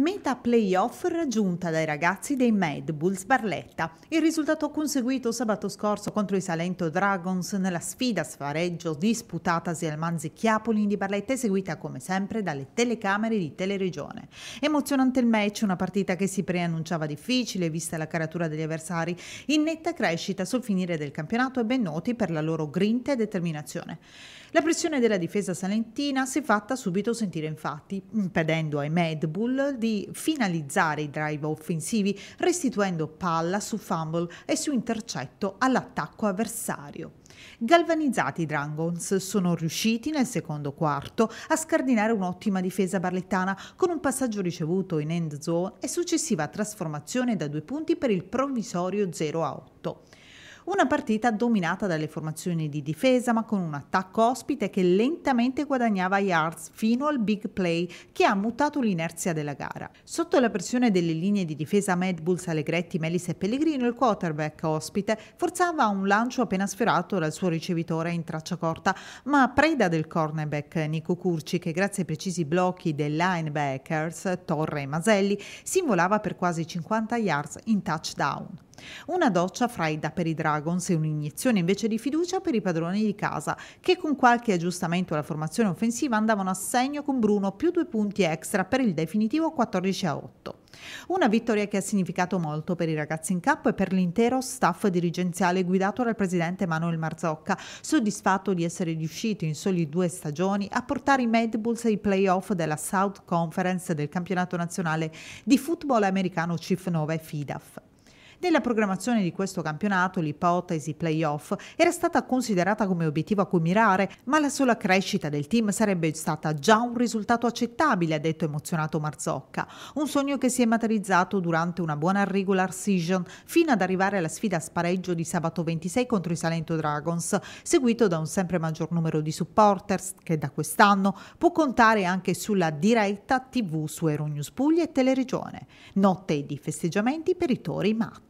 Meta playoff raggiunta dai ragazzi dei Mad Bulls Barletta. Il risultato conseguito sabato scorso contro i Salento Dragons nella sfida sfareggio disputatasi al Manzi Chiapoli di Barletta, eseguita come sempre dalle telecamere di Teleregione. Emozionante il match, una partita che si preannunciava difficile vista la caratura degli avversari, in netta crescita sul finire del campionato e ben noti per la loro grinta e determinazione. La pressione della difesa salentina si è fatta subito sentire infatti, impedendo ai Mad Bull di finalizzare i drive offensivi restituendo palla su fumble e su intercetto all'attacco avversario. Galvanizzati i Dragons sono riusciti nel secondo quarto a scardinare un'ottima difesa barlettana con un passaggio ricevuto in end zone e successiva trasformazione da due punti per il provvisorio 0 a 8. Una partita dominata dalle formazioni di difesa ma con un attacco ospite che lentamente guadagnava yards fino al big play che ha mutato l'inerzia della gara. Sotto la pressione delle linee di difesa Mad Bulls Allegretti, Melis e Pellegrino, il quarterback ospite forzava un lancio appena sfiorato dal suo ricevitore in traccia corta, ma preda del cornerback Nico Curci che grazie ai precisi blocchi dei linebackers Torre e Maselli si involava per quasi 50 yards in touchdown. Una doccia fredda per i Dragons e un'iniezione invece di fiducia per i padroni di casa, che con qualche aggiustamento alla formazione offensiva andavano a segno con Bruno più due punti extra per il definitivo 14 a 8. Una vittoria che ha significato molto per i ragazzi in campo e per l'intero staff dirigenziale guidato dal presidente Manuel Marzocca, soddisfatto di essere riuscito in soli due stagioni a portare i Mad Bulls ai playoff della South Conference del campionato nazionale di football americano CIF 9 FIDAF. Nella programmazione di questo campionato l'ipotesi playoff era stata considerata come obiettivo a cui mirare, ma la sola crescita del team sarebbe stata già un risultato accettabile, ha detto emozionato Marzocca. Un sogno che si è materializzato durante una buona regular season, fino ad arrivare alla sfida a spareggio di sabato 26 contro i Salento Dragons, seguito da un sempre maggior numero di supporters che da quest'anno può contare anche sulla diretta TV su Euronews Puglia e Teleregione. Notte di festeggiamenti per i tori matti.